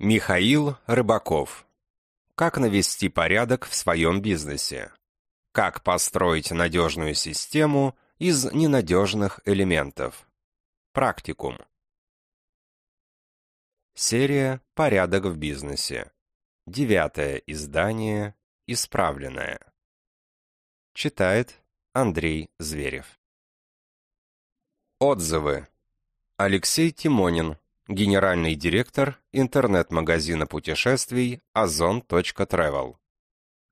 Михаил Рыбаков. Как навести порядок в своем бизнесе? Как построить надежную систему из ненадежных элементов? Практикум. Серия «Порядок в бизнесе». Девятое издание, исправленное. Читает Андрей Зверев. Отзывы. Алексей Тимонин, генеральный директор интернет-магазина путешествий ozon.travel.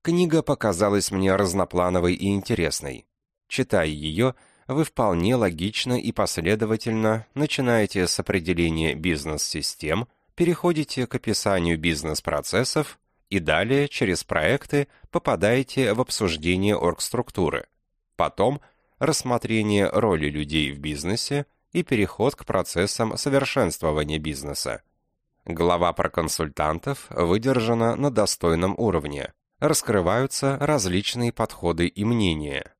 Книга показалась мне разноплановой и интересной. Читая ее, вы вполне логично и последовательно начинаете с определения бизнес-систем, переходите к описанию бизнес-процессов и далее через проекты попадаете в обсуждение оргструктуры. Потом рассмотрение роли людей в бизнесе – и переход к процессам совершенствования бизнеса. Глава про консультантов выдержана на достойном уровне. Раскрываются различные подходы и мнения.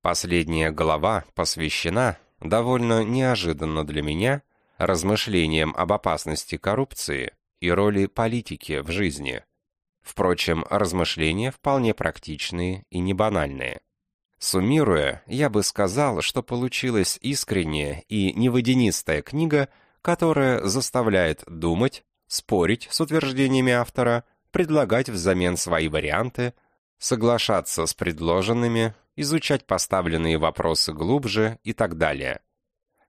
Последняя глава посвящена, довольно неожиданно для меня, размышлениям об опасности коррупции и роли политики в жизни. Впрочем, размышления вполне практичные и не банальные. Суммируя, я бы сказал, что получилась искренняя и неводянистая книга, которая заставляет думать, спорить с утверждениями автора, предлагать взамен свои варианты, соглашаться с предложенными, изучать поставленные вопросы глубже и так далее.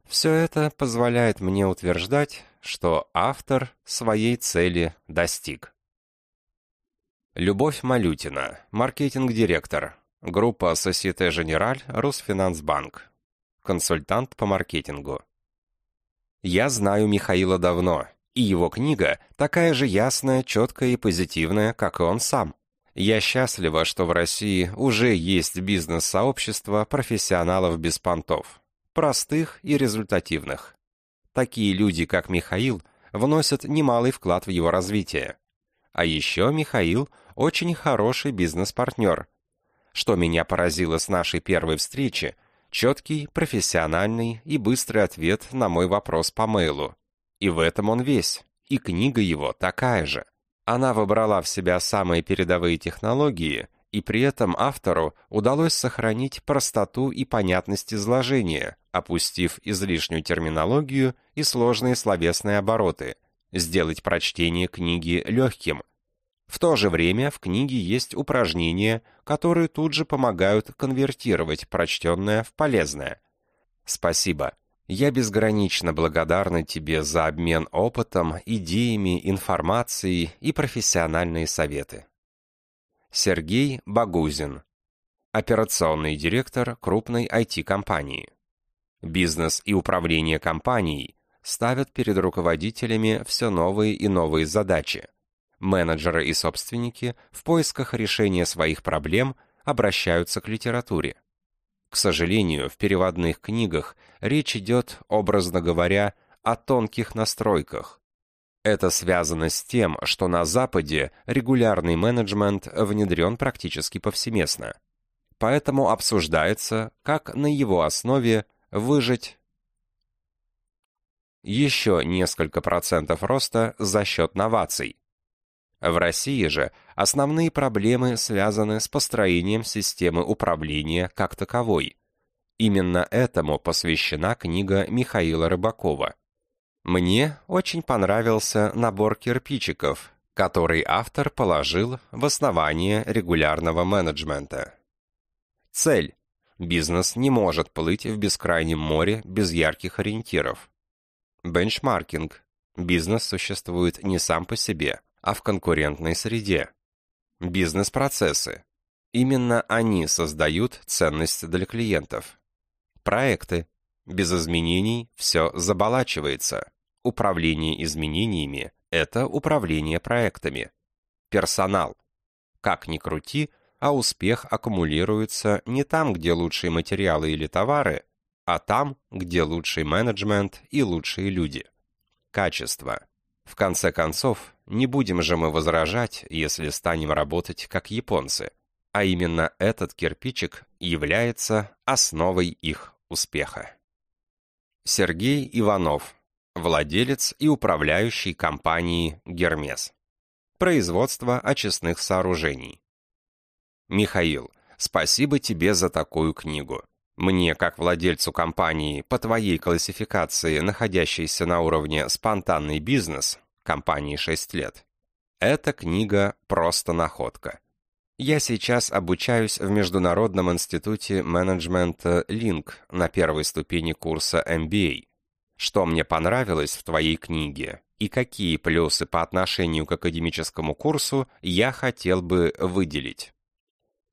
Все это позволяет мне утверждать, что автор своей цели достиг. Любовь Малютина, маркетинг-директор, Группа Societe Generale Русфинансбанк. Консультант по маркетингу. Я знаю Михаила давно, и его книга такая же ясная, четкая и позитивная, как и он сам. Я счастлива, что в России уже есть бизнес-сообщество профессионалов без понтов, простых и результативных. Такие люди, как Михаил, вносят немалый вклад в его развитие. А еще Михаил – очень хороший бизнес-партнер – что меня поразило с нашей первой встречи, четкий, профессиональный и быстрый ответ на мой вопрос по мейлу. И в этом он весь, и книга его такая же. Она выбрала в себя самые передовые технологии, и при этом автору удалось сохранить простоту и понятность изложения, опустив излишнюю терминологию и сложные словесные обороты, сделать прочтение книги легким – в то же время в книге есть упражнения, которые тут же помогают конвертировать прочтенное в полезное. Спасибо. Я безгранично благодарна тебе за обмен опытом, идеями, информацией и профессиональные советы. Сергей Багузин. Операционный директор крупной IT-компании. Бизнес и управление компанией ставят перед руководителями все новые и новые задачи – Менеджеры и собственники в поисках решения своих проблем обращаются к литературе. К сожалению, в переводных книгах речь идет, образно говоря, о тонких настройках. Это связано с тем, что на Западе регулярный менеджмент внедрен практически повсеместно. Поэтому обсуждается, как на его основе выжить еще несколько процентов роста за счет новаций. В России же основные проблемы связаны с построением системы управления как таковой. Именно этому посвящена книга Михаила Рыбакова. Мне очень понравился набор кирпичиков, который автор положил в основание регулярного менеджмента. Цель. Бизнес не может плыть в бескрайнем море без ярких ориентиров. Бенчмаркинг. Бизнес существует не сам по себе, а в конкурентной среде. Бизнес-процессы. Именно они создают ценность для клиентов. Проекты. Без изменений все заболачивается. Управление изменениями – это управление проектами. Персонал. Как ни крути, а успех аккумулируется не там, где лучшие материалы или товары, а там, где лучший менеджмент и лучшие люди. Качество. В конце концов, не будем же мы возражать, если станем работать как японцы. А именно этот кирпичик является основой их успеха. Сергей Иванов, владелец и управляющий компании «Гермес». Производство очистных сооружений. Михаил, спасибо тебе за такую книгу. Мне, как владельцу компании, по твоей классификации, находящейся на уровне «спонтанный бизнес», компании 6 лет. Эта книга просто находка. Я сейчас обучаюсь в Международном институте менеджмента Link на первой ступени курса MBA. Что мне понравилось в твоей книге и какие плюсы по отношению к академическому курсу я хотел бы выделить?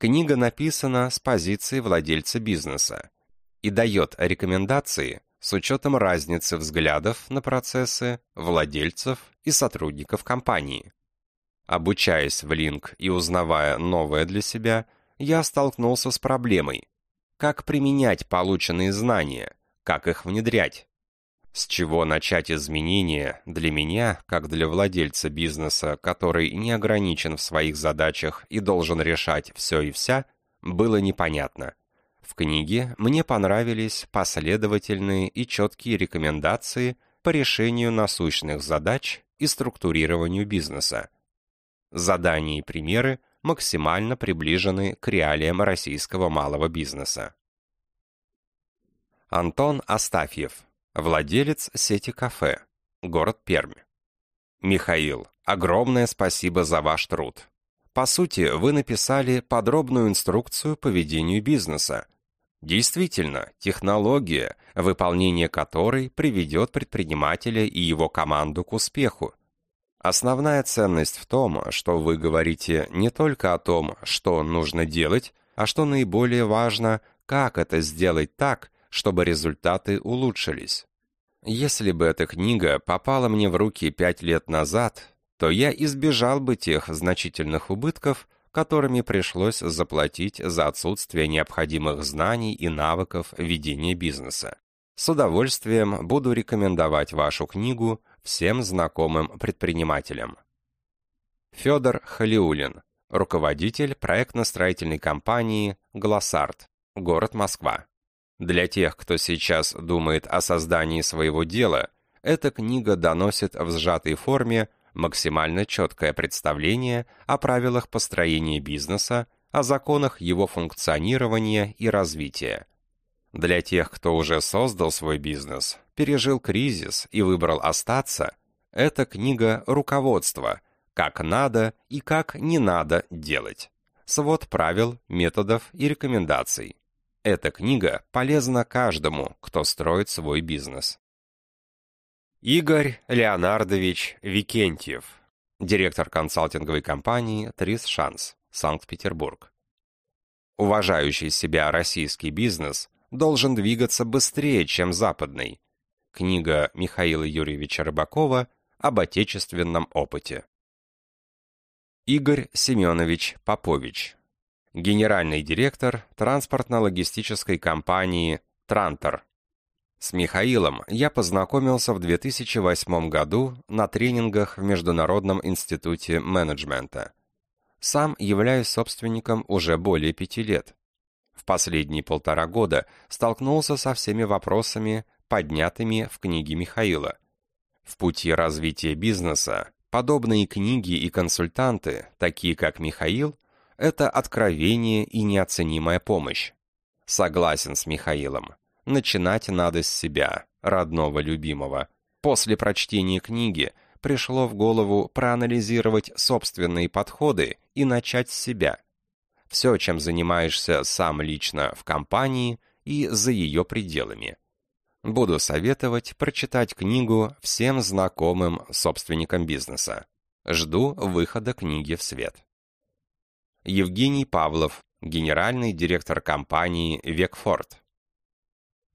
Книга написана с позиции владельца бизнеса и дает рекомендации – с учетом разницы взглядов на процессы, владельцев и сотрудников компании. Обучаясь в Link и узнавая новое для себя, я столкнулся с проблемой. Как применять полученные знания, как их внедрять? С чего начать изменения для меня, как для владельца бизнеса, который не ограничен в своих задачах и должен решать все и вся, было непонятно. В книге мне понравились последовательные и четкие рекомендации по решению насущных задач и структурированию бизнеса. Задания и примеры максимально приближены к реалиям российского малого бизнеса. Антон Астафьев, владелец сети кафе, город Пермь. Михаил, огромное спасибо за ваш труд. По сути, вы написали подробную инструкцию по ведению бизнеса, Действительно, технология, выполнение которой приведет предпринимателя и его команду к успеху. Основная ценность в том, что вы говорите не только о том, что нужно делать, а что наиболее важно, как это сделать так, чтобы результаты улучшились. Если бы эта книга попала мне в руки пять лет назад, то я избежал бы тех значительных убытков, которыми пришлось заплатить за отсутствие необходимых знаний и навыков ведения бизнеса. С удовольствием буду рекомендовать вашу книгу всем знакомым предпринимателям. Федор Халиулин, руководитель проектно-строительной компании «Глоссарт», город Москва. Для тех, кто сейчас думает о создании своего дела, эта книга доносит в сжатой форме максимально четкое представление о правилах построения бизнеса, о законах его функционирования и развития. Для тех, кто уже создал свой бизнес, пережил кризис и выбрал остаться, эта книга «Руководство. Как надо и как не надо делать». Свод правил, методов и рекомендаций. Эта книга полезна каждому, кто строит свой бизнес. Игорь Леонардович Викентьев, директор консалтинговой компании «Трис Шанс», Санкт-Петербург. Уважающий себя российский бизнес должен двигаться быстрее, чем западный. Книга Михаила Юрьевича Рыбакова об отечественном опыте. Игорь Семенович Попович, генеральный директор транспортно-логистической компании «Трантор» С Михаилом я познакомился в 2008 году на тренингах в Международном институте менеджмента. Сам являюсь собственником уже более пяти лет. В последние полтора года столкнулся со всеми вопросами, поднятыми в книге Михаила. В пути развития бизнеса подобные книги и консультанты, такие как Михаил, это откровение и неоценимая помощь. Согласен с Михаилом начинать надо с себя, родного любимого. После прочтения книги пришло в голову проанализировать собственные подходы и начать с себя. Все, чем занимаешься сам лично в компании и за ее пределами. Буду советовать прочитать книгу всем знакомым собственникам бизнеса. Жду выхода книги в свет. Евгений Павлов, генеральный директор компании «Векфорд».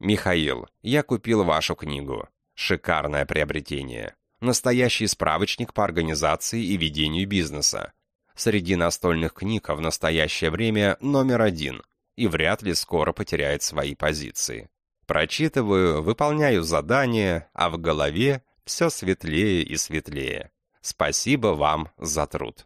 «Михаил, я купил вашу книгу. Шикарное приобретение. Настоящий справочник по организации и ведению бизнеса. Среди настольных книг в настоящее время номер один и вряд ли скоро потеряет свои позиции. Прочитываю, выполняю задания, а в голове все светлее и светлее. Спасибо вам за труд.